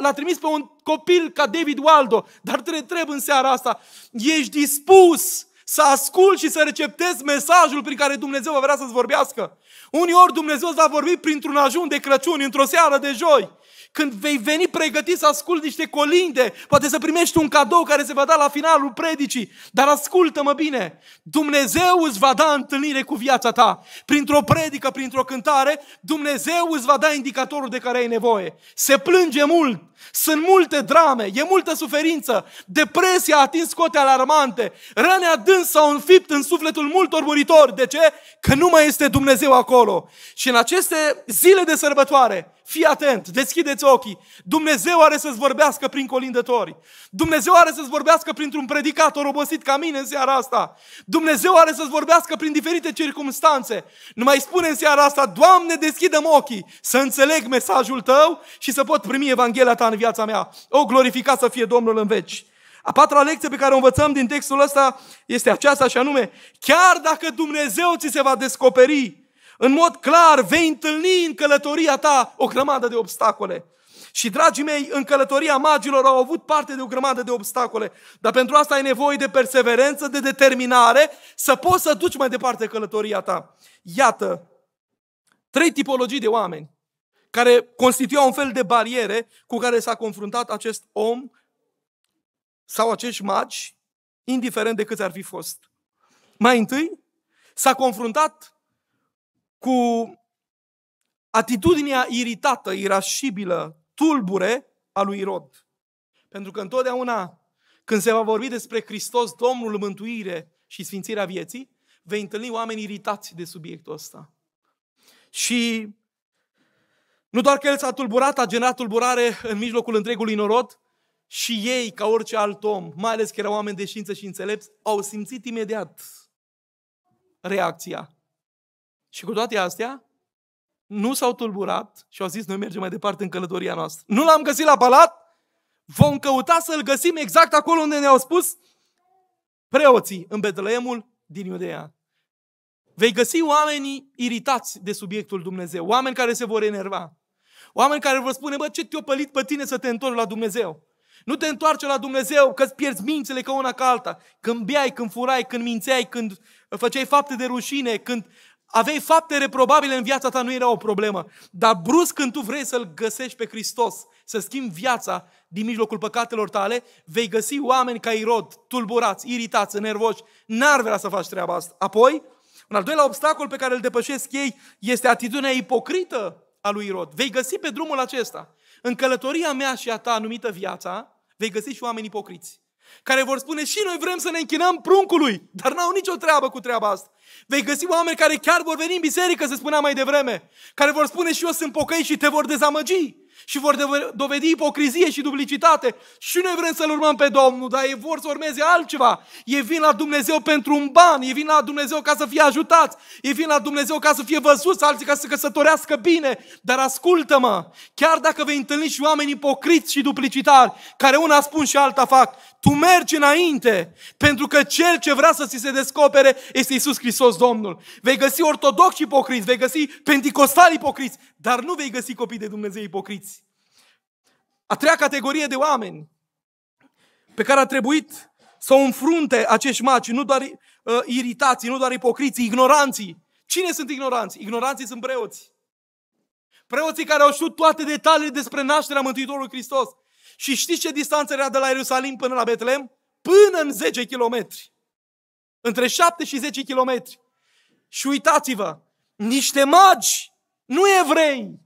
l-a trimis pe un copil ca David Waldo, dar te întreb în seara asta, ești dispus să asculți și să receptezi mesajul prin care Dumnezeu va vrea să-ți vorbească? Unii ori Dumnezeu îți va vorbi printr-un ajun de Crăciun, într-o seară de joi. Când vei veni pregătit să asculti niște colinde, poate să primești un cadou care se va da la finalul predicii, dar ascultă-mă bine, Dumnezeu îți va da întâlnire cu viața ta. Printr-o predică, printr-o cântare, Dumnezeu îți va da indicatorul de care ai nevoie. Se plânge mult, sunt multe drame, e multă suferință, depresia a atins cote alarmante, răne adânci sau au înfipt în sufletul multor muritori. De ce? Că nu mai este Dumnezeu acolo. Și în aceste zile de sărbătoare, Fii atent, deschideți ochii. Dumnezeu are să-ți vorbească prin colindători. Dumnezeu are să-ți vorbească printr-un predicator obosit ca mine în seara asta. Dumnezeu are să-ți vorbească prin diferite circunstanțe. Nu mai spune în seara asta, Doamne, deschidem ochii să înțeleg mesajul Tău și să pot primi Evanghelia Ta în viața mea. O, glorificat să fie Domnul în veci. A patra lecție pe care o învățăm din textul ăsta este aceasta și anume, chiar dacă Dumnezeu ți se va descoperi, în mod clar vei întâlni în călătoria ta o grămadă de obstacole. Și, dragii mei, în călătoria magilor au avut parte de o grămadă de obstacole. Dar pentru asta ai nevoie de perseverență, de determinare, să poți să duci mai departe călătoria ta. Iată, trei tipologii de oameni care constituiau un fel de bariere cu care s-a confruntat acest om sau acești magi, indiferent de câți ar fi fost. Mai întâi, s-a confruntat cu atitudinea iritată, irascibilă, tulbure a lui Irod. Pentru că întotdeauna când se va vorbi despre Hristos, Domnul mântuire și sfințirea vieții, vei întâlni oameni iritați de subiectul ăsta. Și nu doar că el s-a tulburat, a generat tulburare în mijlocul întregului norod, și ei, ca orice alt om, mai ales că erau oameni de știință și înțelepți, au simțit imediat reacția. Și cu toate astea, nu s-au tulburat și au zis, noi mergem mai departe în călătoria noastră. Nu l-am găsit la palat, vom căuta să-l găsim exact acolo unde ne-au spus preoții, în Betleemul din Iudea. Vei găsi oamenii iritați de subiectul Dumnezeu, oameni care se vor enerva, oameni care vor spune, bă, ce te-o pălit pe tine să te întorci la Dumnezeu? Nu te întoarce la Dumnezeu, că îți pierzi mințile ca una ca alta. Când beai, când furai, când mințeai, când făceai fapte de rușine, când Avei fapte reprobabile în viața ta, nu era o problemă. Dar brusc când tu vrei să-L găsești pe Hristos, să schimbi viața din mijlocul păcatelor tale, vei găsi oameni ca Irod, tulburați, iritați, nervoși. N-ar vrea să faci treaba asta. Apoi, un al doilea obstacol pe care îl depășesc ei este atitudinea ipocrită a lui Irod. Vei găsi pe drumul acesta, în călătoria mea și a ta numită viața, vei găsi și oameni ipocriți care vor spune și noi vrem să ne închinăm pruncului, dar n-au nicio treabă cu treaba asta. Vei găsi oameni care chiar vor veni în biserică, se spunea mai devreme, care vor spune și eu sunt pocăi și te vor dezamăgi și vor dovedi ipocrizie și duplicitate. Și noi vrem să-L urmăm pe Domnul, dar ei vor să urmeze altceva. Ei vin la Dumnezeu pentru un ban, ei vin la Dumnezeu ca să fie ajutați, ei vin la Dumnezeu ca să fie văzuți, alții ca să se căsătorească bine. Dar ascultă-mă, chiar dacă vei întâlni și oameni ipocriți și duplicitari, care una spun și alta fac, tu mergi înainte, pentru că cel ce vrea să ți se descopere este Isus Hristos Domnul. Vei găsi ortodoxi ipocriți, vei găsi penticostali ipocriți, dar nu vei găsi copii de Dumnezeu ipocriți. A treia categorie de oameni pe care a trebuit să o înfrunte acești maci, nu doar uh, iritații, nu doar ipocriții, ignoranții. Cine sunt ignoranți? Ignoranții sunt preoți. Preoții care au știut toate detaliile despre nașterea Mântuitorului Hristos. Și știți ce distanță era de la Ierusalim până la Betlehem? Până în 10 kilometri. Între 7 și 10 kilometri. Și uitați-vă, niște magi nu evrei,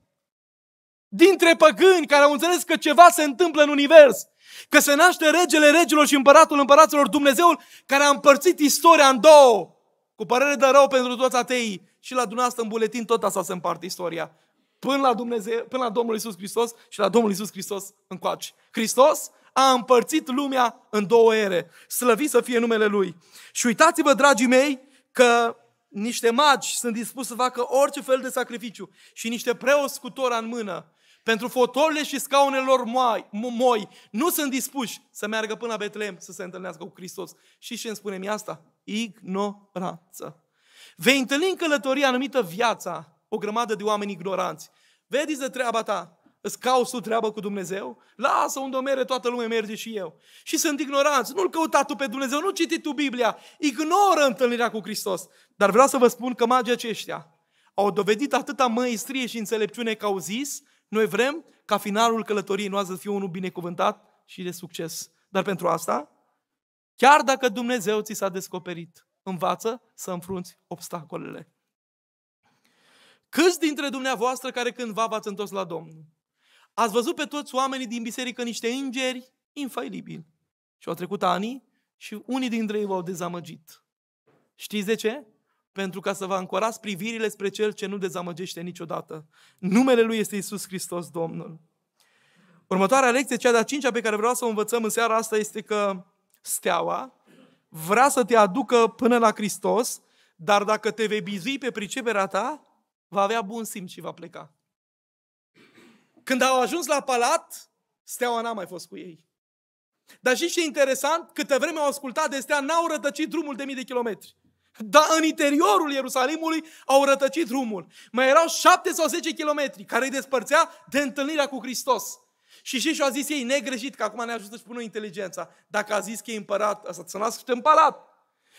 dintre păgâni care au înțeles că ceva se întâmplă în univers, că se naște regele regilor și împăratul împăraților, Dumnezeul care a împărțit istoria în două, cu părere de rău pentru toți ateii. Și la dumneavoastră în buletin tot asta se împarte istoria. Până la, Dumnezeu, până la Domnul Isus Hristos și la Domnul Isus Hristos încoace. Hristos a împărțit lumea în două ere. Slăvi să fie numele Lui. Și uitați-vă, dragii mei, că niște magi sunt dispuși să facă orice fel de sacrificiu și niște preoți cu tora în mână, pentru fotole și scaunele lor moi, moi, nu sunt dispuși să meargă până la Betlehem să se întâlnească cu Hristos. Și ce îmi spune mie asta? Ignoranță. Vei întâlni în călătoria anumită viața o grămadă de oameni ignoranți. Vedeți de treaba ta, Îți cauți tu treabă cu Dumnezeu? Lasă unde mere toată lumea merge și eu. Și sunt ignoranți. Nu-L căuta tu pe Dumnezeu, nu citi tu Biblia. Ignoră întâlnirea cu Hristos. Dar vreau să vă spun că magii aceștia au dovedit atâta măistrie și înțelepciune că au zis, noi vrem ca finalul călătoriei noastre să fie unul binecuvântat și de succes. Dar pentru asta, chiar dacă Dumnezeu ți s-a descoperit, învață să înfrunți obstacolele. Câți dintre dumneavoastră care cândva v-ați întors la Domnul? Ați văzut pe toți oamenii din biserică niște îngeri infailibili. Și au trecut ani și unii dintre ei v-au dezamăgit. Știți de ce? Pentru ca să vă ancorați privirile spre Cel ce nu dezamăgește niciodată. Numele Lui este Isus Hristos, Domnul. Următoarea lecție, cea de-a cincea pe care vreau să o învățăm în seara asta, este că steaua vrea să te aducă până la Hristos, dar dacă te vei bizui pe priceperea ta, va avea bun simț și va pleca. Când au ajuns la palat, steaua n-a mai fost cu ei. Dar și ce interesant? Câte vreme au ascultat de stea, n-au rătăcit drumul de mii de kilometri. Dar în interiorul Ierusalimului au rătăcit drumul. Mai erau șapte sau zece kilometri care îi despărțea de întâlnirea cu Hristos. Și și și-au zis ei, negreșit, că acum ne ajută și pună inteligența. Dacă a zis că e împărat, asta să nască în palat.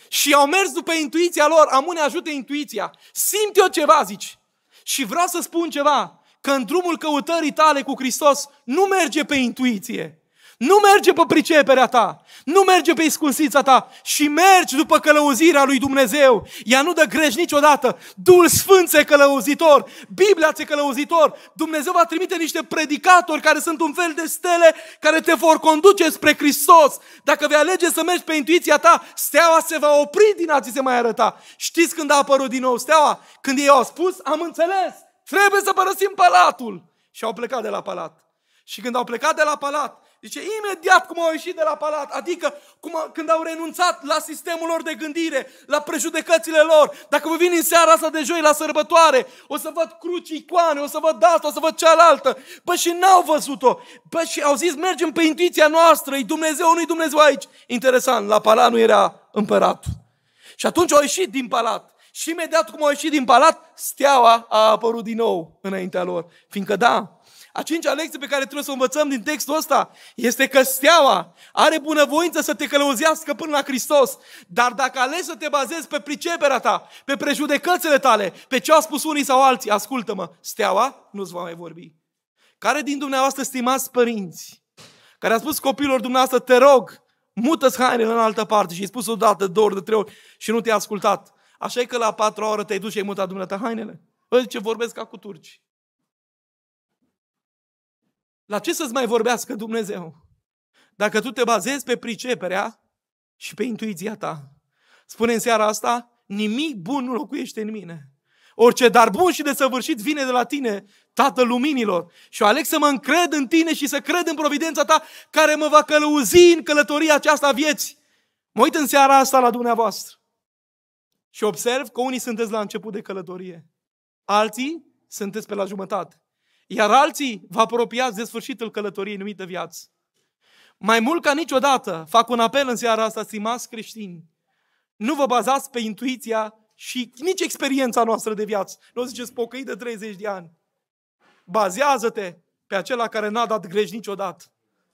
Și au mers după intuiția lor, amune ajută intuiția. Simt eu ceva, zici. Și vreau să spun ceva că în drumul căutării tale cu Hristos nu merge pe intuiție, nu merge pe priceperea ta, nu merge pe iscusița ta și mergi după călăuzirea lui Dumnezeu. Ea nu dă greș niciodată. Duhul Sfânt e călăuzitor, Biblia ți călăuzitor. Dumnezeu va trimite niște predicatori care sunt un fel de stele care te vor conduce spre Hristos. Dacă vei alege să mergi pe intuiția ta, steaua se va opri din a ți se mai arăta. Știți când a apărut din nou steaua? Când ei au spus, am înțeles Trebuie să părăsim palatul. Și au plecat de la palat. Și când au plecat de la palat, zice, imediat cum au ieșit de la palat, adică cum, când au renunțat la sistemul lor de gândire, la prejudecățile lor, dacă vă vin în seara asta de joi la sărbătoare, o să văd cruci, icoane, o să văd asta, o să văd cealaltă. păi și n-au văzut-o. păi și au zis, mergem pe intuiția noastră, e Dumnezeu, nu-i Dumnezeu aici. Interesant, la palat nu era împăratul. Și atunci au ieșit din palat. Și imediat cum au ieșit din palat, steaua a apărut din nou înaintea lor. Fiindcă da, a cincea lecție pe care trebuie să o învățăm din textul ăsta este că steaua are bunăvoință să te călăuzească până la Hristos, dar dacă alegi să te bazezi pe priceperea ta, pe prejudecățile tale, pe ce au spus unii sau alții, ascultă-mă, steaua nu-ți va mai vorbi. Care din dumneavoastră, stimați părinți, care a spus copilor dumneavoastră, te rog, mută-ți hainele în altă parte și i ai spus o dată, două ori, de trei ori și nu te-a ascultat. Așa e că la patru oră te-ai dus și ai mutat dumneata hainele. Vezi ce vorbesc ca cu turci. La ce să-ți mai vorbească Dumnezeu? Dacă tu te bazezi pe priceperea și pe intuiția ta. Spune în seara asta, nimic bun nu locuiește în mine. Orice dar bun și de săvârșit vine de la tine, Tatăl Luminilor. Și aleg să mă încred în tine și să cred în providența ta care mă va călăuzi în călătoria aceasta a vieții. Mă uit în seara asta la dumneavoastră. Și observ că unii sunteți la început de călătorie, alții sunteți pe la jumătate, iar alții vă apropiați de sfârșitul călătoriei numită viață. Mai mult ca niciodată fac un apel în seara asta, stimați creștini, nu vă bazați pe intuiția și nici experiența noastră de viață. Nu ziceți pocăi de 30 de ani. Bazează-te pe acela care n-a dat greș niciodată.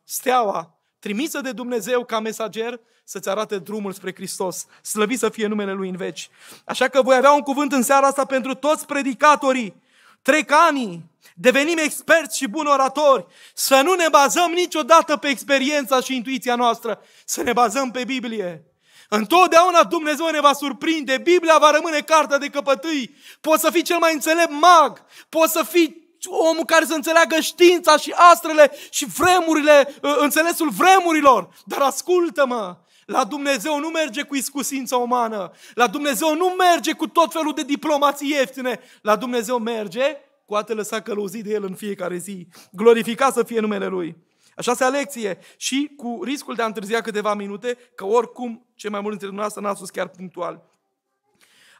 Steaua trimisă de Dumnezeu ca mesager să-ți arate drumul spre Hristos. Slăvit să fie numele Lui în veci. Așa că voi avea un cuvânt în seara asta pentru toți predicatorii, trecanii, devenim experți și buni oratori, să nu ne bazăm niciodată pe experiența și intuiția noastră, să ne bazăm pe Biblie. Întotdeauna Dumnezeu ne va surprinde, Biblia va rămâne cartea de căpătâi, poți să fii cel mai înțelept mag, poți să fii omul care să înțeleagă știința și astrele și vremurile, ă, înțelesul vremurilor. Dar ascultă-mă, la Dumnezeu nu merge cu iscusință umană. La Dumnezeu nu merge cu tot felul de diplomații ieftine. La Dumnezeu merge cu a te lăsa călăuzit de El în fiecare zi. Glorificat să fie numele Lui. Așa se lecție și cu riscul de a întârzia câteva minute, că oricum cei mai mulți dintre dumneavoastră n-ați fost chiar punctual.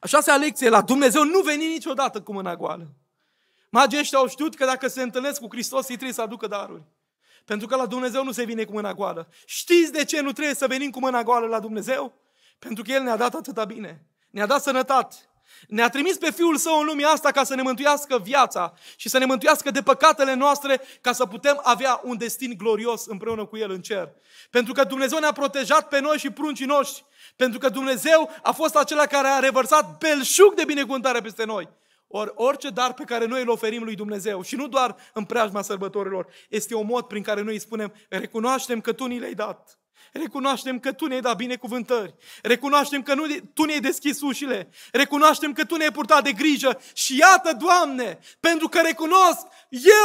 Așa se lecție, la Dumnezeu nu veni niciodată cu mâna goală. Magii ăștia au știut că dacă se întâlnesc cu Hristos, ei trebuie să aducă daruri. Pentru că la Dumnezeu nu se vine cu mâna goală. Știți de ce nu trebuie să venim cu mâna goală la Dumnezeu? Pentru că El ne-a dat atâta bine. Ne-a dat sănătate. Ne-a trimis pe Fiul Său în lumea asta ca să ne mântuiască viața și să ne mântuiască de păcatele noastre ca să putem avea un destin glorios împreună cu El în cer. Pentru că Dumnezeu ne-a protejat pe noi și pruncii noștri. Pentru că Dumnezeu a fost acela care a revărsat belșug de binecuvântare peste noi. Ori orice dar pe care noi îl oferim lui Dumnezeu și nu doar în preajma sărbătorilor, este un mod prin care noi îi spunem, recunoaștem că Tu ni le-ai dat. Recunoaștem că Tu ne-ai dat binecuvântări. Recunoaștem că nu, Tu ne-ai deschis ușile. Recunoaștem că Tu ne-ai purtat de grijă. Și iată, Doamne, pentru că recunosc,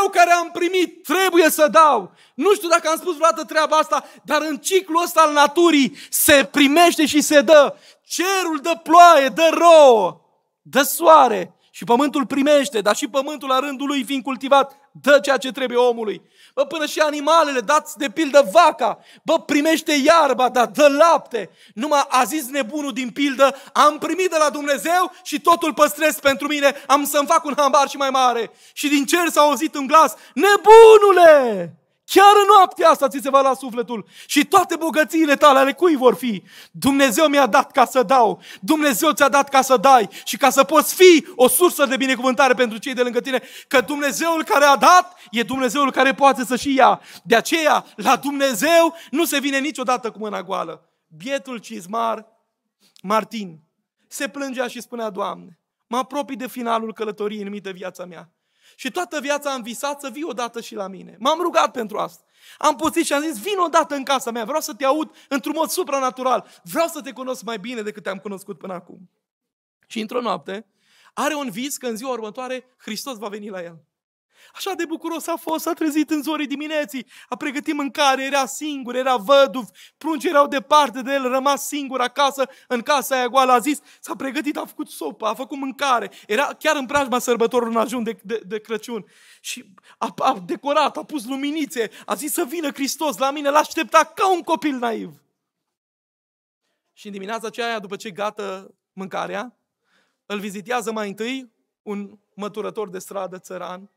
eu care am primit, trebuie să dau. Nu știu dacă am spus vreodată treaba asta, dar în ciclul ăsta al naturii se primește și se dă. Cerul dă ploaie, dă rouă, dă soare și pământul primește, dar și pământul la rândul lui fiind cultivat, dă ceea ce trebuie omului. Bă, până și animalele, dați de pildă vaca, bă, primește iarba, dar dă lapte. Numai a zis nebunul din pildă, am primit de la Dumnezeu și totul păstrez pentru mine, am să-mi fac un hambar și mai mare. Și din cer s-a auzit un glas, nebunule! Chiar în noaptea asta ți se va la sufletul și toate bogățiile tale ale cui vor fi? Dumnezeu mi-a dat ca să dau, Dumnezeu ți-a dat ca să dai și ca să poți fi o sursă de binecuvântare pentru cei de lângă tine, că Dumnezeul care a dat e Dumnezeul care poate să și ia. De aceea, la Dumnezeu nu se vine niciodată cu mâna goală. Bietul cizmar Martin se plângea și spunea, Doamne, mă apropii de finalul călătoriei numită viața mea. Și toată viața am visat să vii odată și la mine. M-am rugat pentru asta. Am pusit și am zis, vin odată în casa mea, vreau să te aud într-un mod supranatural. Vreau să te cunosc mai bine decât te-am cunoscut până acum. Și într-o noapte, are un vis că în ziua următoare Hristos va veni la el. Așa de bucuros a fost, s-a trezit în zorii dimineții, a pregătit mâncare, era singur, era văduv, pruncii erau departe de el, rămas singur acasă, în casa aia goală, a zis, s-a pregătit, a făcut sopă, a făcut mâncare, era chiar în preajma sărbătorului în ajun de, de, de Crăciun și a, a decorat, a pus luminițe, a zis să vină Hristos la mine, l-aștepta ca un copil naiv. Și în dimineața aceea, după ce gata mâncarea, îl vizitează mai întâi un măturător de stradă țăran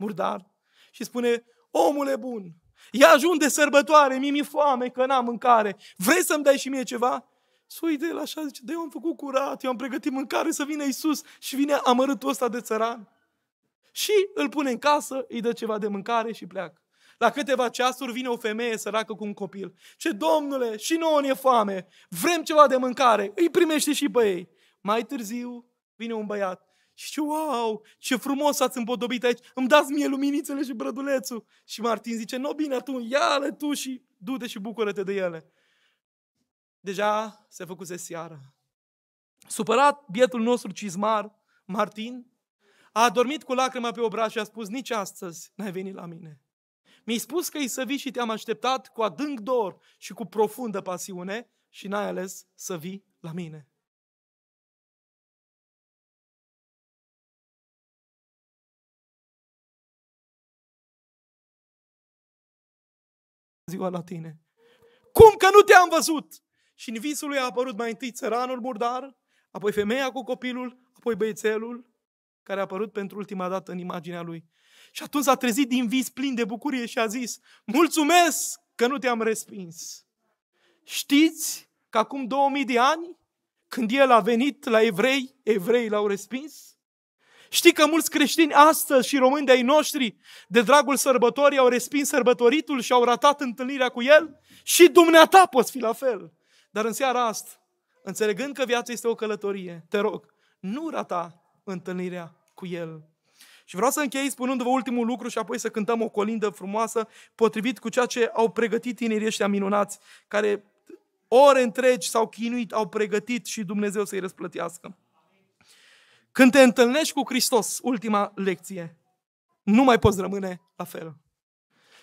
murdar, și spune, omule bun, ia ajun de sărbătoare, mi mi foame că n-am mâncare, vrei să-mi dai și mie ceva? Și uite el așa zice, de eu am făcut curat, eu am pregătit mâncare să vină Isus și vine amărâtul ăsta de țăran. Și îl pune în casă, îi dă ceva de mâncare și pleacă. La câteva ceasuri vine o femeie săracă cu un copil. Ce domnule, și nouă ne foame, vrem ceva de mâncare, îi primește și pe ei. Mai târziu vine un băiat și wow, ce frumos ați împodobit aici, îmi dați mie luminițele și brădulețul. Și Martin zice, no bine, atunci ia-le tu și du-te și bucură-te de ele. Deja se făcuse seară. Supărat bietul nostru cizmar, Martin, a adormit cu lacrima pe obraz și a spus, nici astăzi n-ai venit la mine. Mi-ai spus că i să vii și te-am așteptat cu adânc dor și cu profundă pasiune și n-ai ales să vii la mine. ziua la tine. Cum că nu te-am văzut? Și în visul lui a apărut mai întâi țăranul murdar, apoi femeia cu copilul, apoi băiețelul, care a apărut pentru ultima dată în imaginea lui. Și atunci s-a trezit din vis plin de bucurie și a zis, mulțumesc că nu te-am respins. Știți că acum 2000 de ani, când el a venit la evrei, evrei l-au respins? Știi că mulți creștini astăzi și români de-ai noștri, de dragul sărbătorii, au respins sărbătoritul și au ratat întâlnirea cu el? Și dumneata poți fi la fel. Dar în seara asta, înțelegând că viața este o călătorie, te rog, nu rata întâlnirea cu el. Și vreau să închei spunându-vă ultimul lucru și apoi să cântăm o colindă frumoasă, potrivit cu ceea ce au pregătit tinerii ăștia minunați, care ore întregi s-au chinuit, au pregătit și Dumnezeu să-i răsplătească. Când te întâlnești cu Hristos, ultima lecție, nu mai poți rămâne la fel.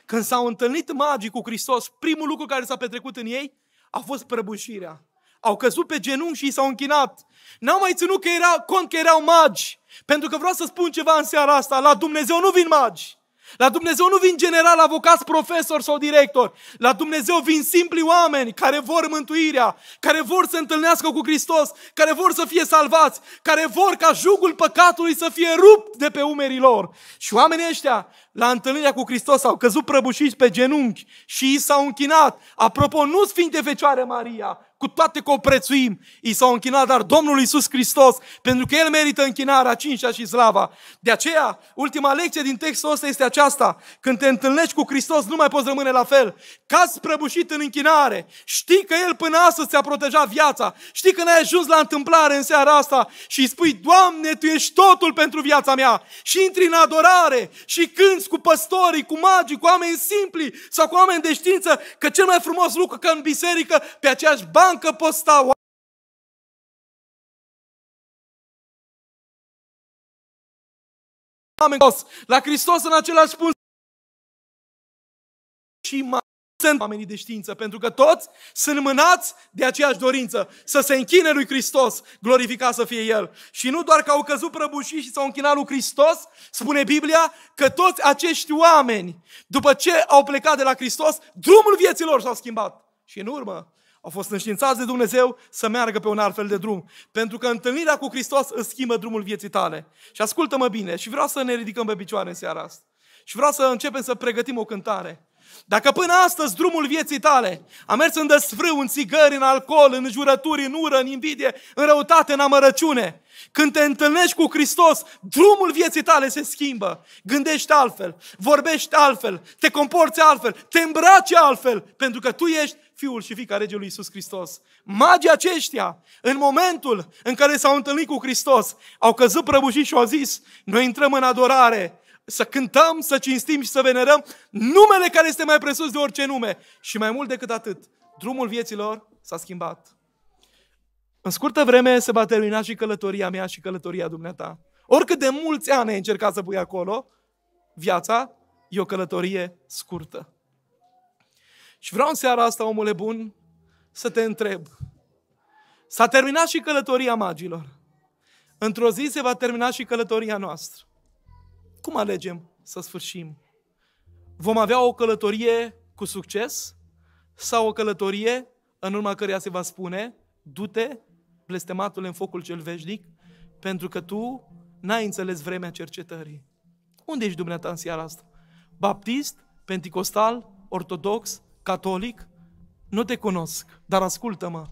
Când s-au întâlnit magii cu Hristos, primul lucru care s-a petrecut în ei a fost prăbușirea. Au căzut pe genunchi și s-au închinat. N-au mai ținut că era, cont că erau magi. Pentru că vreau să spun ceva în seara asta. La Dumnezeu nu vin magi. La Dumnezeu nu vin general avocați, profesori sau directori. La Dumnezeu vin simpli oameni care vor mântuirea, care vor să întâlnească cu Hristos, care vor să fie salvați, care vor ca jugul păcatului să fie rupt de pe umerii lor. Și oamenii ăștia, la întâlnirea cu Hristos, au căzut prăbușiți pe genunchi și i s-au închinat. Apropo, nu Sfinte Fecioare Maria, cu toate că o prețuim, i s-au închinat dar Domnul Iisus Hristos, pentru că El merită închinarea, cincea și slava. De aceea, ultima lecție din textul ăsta este aceasta. Când te întâlnești cu Hristos, nu mai poți rămâne la fel. Cazi prăbușit în închinare. Știi că El până astăzi ți-a protejat viața. Știi că n-ai ajuns la întâmplare în seara asta și îi spui, Doamne, Tu ești totul pentru viața mea. Și intri în adorare și cânți cu păstorii, cu magii, cu oameni simpli sau cu oameni de știință, că cel mai frumos lucru că în biserică pe aceeași bani, bancă pot oameni la Hristos în același punct și mai sunt oamenii de știință, pentru că toți sunt mânați de aceeași dorință, să se închine lui Hristos, glorificat să fie El. Și nu doar că au căzut prăbușii și s-au închinat lui Hristos, spune Biblia că toți acești oameni, după ce au plecat de la Hristos, drumul vieților s-au schimbat. Și în urmă, au fost înștiințați de Dumnezeu să meargă pe un alt fel de drum. Pentru că întâlnirea cu Hristos îți schimbă drumul vieții tale. Și ascultă-mă bine și vreau să ne ridicăm pe picioare în seara asta. Și vreau să începem să pregătim o cântare. Dacă până astăzi drumul vieții tale a mers în desfrâu, în țigări, în alcool, în jurături, în ură, în invidie, în răutate, în amărăciune, când te întâlnești cu Hristos, drumul vieții tale se schimbă. Gândești altfel, vorbești altfel, te comporți altfel, te îmbraci altfel, pentru că tu ești fiul și fica regelui Iisus Hristos. Magii aceștia, în momentul în care s-au întâlnit cu Hristos, au căzut prăbușit și au zis, noi intrăm în adorare, să cântăm, să cinstim și să venerăm numele care este mai presus de orice nume. Și mai mult decât atât, drumul vieților s-a schimbat. În scurtă vreme se va termina și călătoria mea și călătoria dumneata. Oricât de mulți ani ai încercat să pui acolo, viața e o călătorie scurtă. Și vreau în seara asta, omule bun, să te întreb. S-a terminat și călătoria magilor. Într-o zi se va termina și călătoria noastră. Cum alegem să sfârșim? Vom avea o călătorie cu succes sau o călătorie în urma căreia se va spune du-te, blestematul în focul cel veșnic, pentru că tu n-ai înțeles vremea cercetării. Unde ești dumneata în seara asta? Baptist, penticostal, ortodox, catolic? Nu te cunosc, dar ascultă-mă.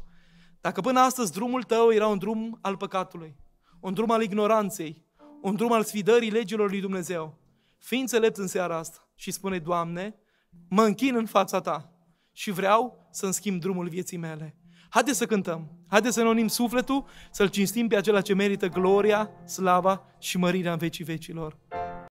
Dacă până astăzi drumul tău era un drum al păcatului, un drum al ignoranței, un drum al sfidării legilor lui Dumnezeu. Fii înțelept în seara asta și spune, Doamne, mă închin în fața Ta și vreau să-mi schimb drumul vieții mele. Haideți să cântăm, haideți să ne unim sufletul, să-L cinstim pe acela ce merită gloria, slava și mărirea în vecii vecilor.